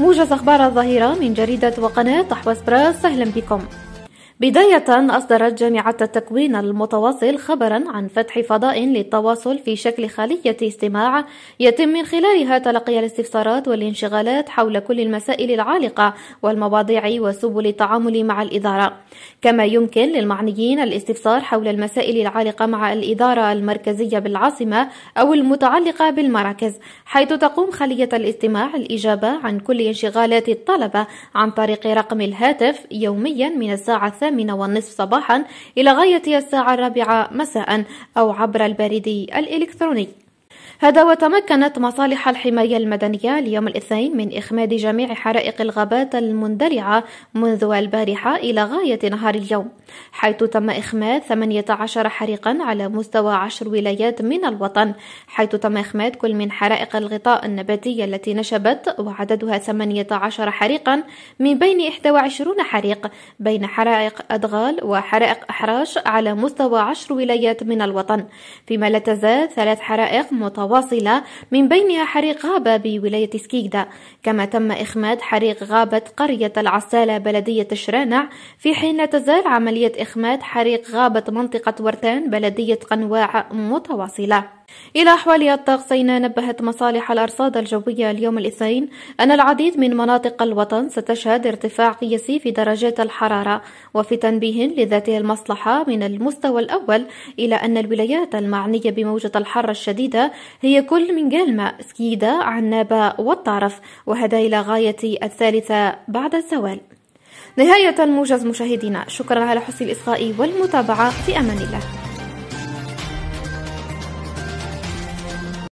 موجز أخبار الظهيرة من جريدة وقناة أحواز براس أهلا بكم بداية أصدرت جامعة التكوين المتواصل خبرا عن فتح فضاء للتواصل في شكل خلية استماع يتم من خلالها تلقي الاستفسارات والانشغالات حول كل المسائل العالقة والمواضيع وسبل التعامل مع الإدارة كما يمكن للمعنيين الاستفسار حول المسائل العالقة مع الإدارة المركزية بالعاصمة أو المتعلقة بالمراكز حيث تقوم خلية الاستماع الإجابة عن كل انشغالات الطلبة عن طريق رقم الهاتف يوميا من الساعة الثانية الثامنة والنصف صباحا إلى غاية الساعة الرابعة مساء أو عبر البريد الإلكتروني هذا وتمكنت مصالح الحماية المدنية اليوم الاثنين من إخماد جميع حرائق الغابات المندلعة منذ البارحة إلى غاية نهار اليوم حيث تم إخماد 18 حريقا على مستوى 10 ولايات من الوطن حيث تم إخماد كل من حرائق الغطاء النباتي التي نشبت وعددها 18 حريقا من بين 21 حريق بين حرائق أدغال وحرائق أحراش على مستوى 10 ولايات من الوطن فيما لا تزال ثلاث حرائق متواصلة من بينها حريق غابة بولاية سكيكدا كما تم إخماد حريق غابة قرية العسالة بلدية شرانع في حين لا تزال عملية إخماد حريق غابة منطقة ورتان بلدية قنواع متواصلة إلى أحوال الطقسين نبهت مصالح الأرصاد الجوية اليوم الاثنين أن العديد من مناطق الوطن ستشهد ارتفاع قياسي في درجات الحرارة وفي تنبيه لذاته المصلحة من المستوى الأول إلى أن الولايات المعنية بموجة الحر الشديدة هي كل من جالما سكيدة عنابة والطرف وهذا إلى غاية الثالثة بعد الزوال نهاية موجز مشاهدينا شكرا على حسن الإصغاء والمتابعة في أمان الله